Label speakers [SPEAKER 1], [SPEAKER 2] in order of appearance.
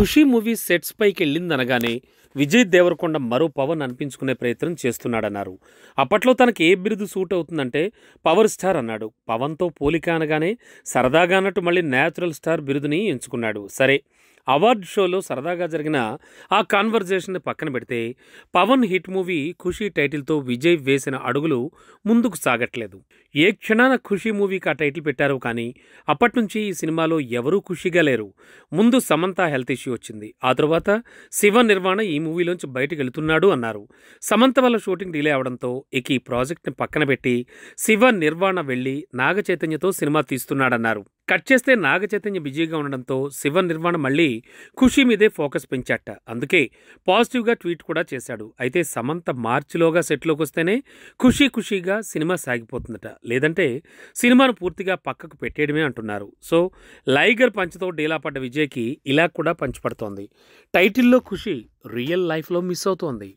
[SPEAKER 1] ఖుషీ movie sets పైకి వెళ్ళిందనగానే విజయ్ దేవరకొండ మరో పవన్ అనిపించుకునే ప్రయత్నం చేస్తున్నాడన్నారు అప్పట్లో తనకి ఏ బిరుదు సూట్ అవుతుందంటే పవర్ స్టార్ అన్నాడు పవన్తో పోలిక అనగానే సరదాగా అన్నట్టు మళ్ళీ న్యాచురల్ స్టార్ బిరుదుని ఎంచుకున్నాడు సరే అవార్డ్ షోలో సరదాగా జరిగిన ఆ కాన్వర్జేషన్ పక్కన పెడితే పవన్ హిట్ మూవీ ఖుషీ టైటిల్తో విజయ్ వేసిన అడుగులు ముందుకు సాగట్లేదు ఏ క్షణాన ఖుషీ మూవీకి ఆ టైటిల్ పెట్టారు కానీ అప్పటి నుంచి ఈ సినిమాలో ఎవరూ ఖుషీగా లేరు ముందు సమంత హెల్త్ ఇష్యూ వచ్చింది ఆ తర్వాత శివ నిర్వాణ ఈ మూవీలోంచి బయటకు వెళుతున్నాడు అన్నారు సమంత వల్ల షూటింగ్ డిలే అవడంతో ఇక ఈ ప్రాజెక్ట్ని పక్కన పెట్టి శివ నిర్వాణ వెళ్లి నాగ చైతన్యతో సినిమా తీస్తున్నాడన్నారు కట్ చేస్తే నాగ చైతన్య బిజీగా ఉండడంతో శివ నిర్మాణ మళ్ళీ ఖుషీ మీదే ఫోకస్ పెంచాట అందుకే పాజిటివ్గా ట్వీట్ కూడా చేశాడు అయితే సమంత మార్చిలోగా సెట్లోకి వస్తేనే ఖుషీ ఖుషీగా సినిమా సాగిపోతుందట లేదంటే సినిమాను పూర్తిగా పక్కకు పెట్టేయడమే అంటున్నారు సో లైగర్ పంచతో డీలా పడ్డ విజయ్కి ఇలా కూడా పంచిపడుతోంది టైటిల్లో ఖుషీ రియల్ లైఫ్లో మిస్ అవుతోంది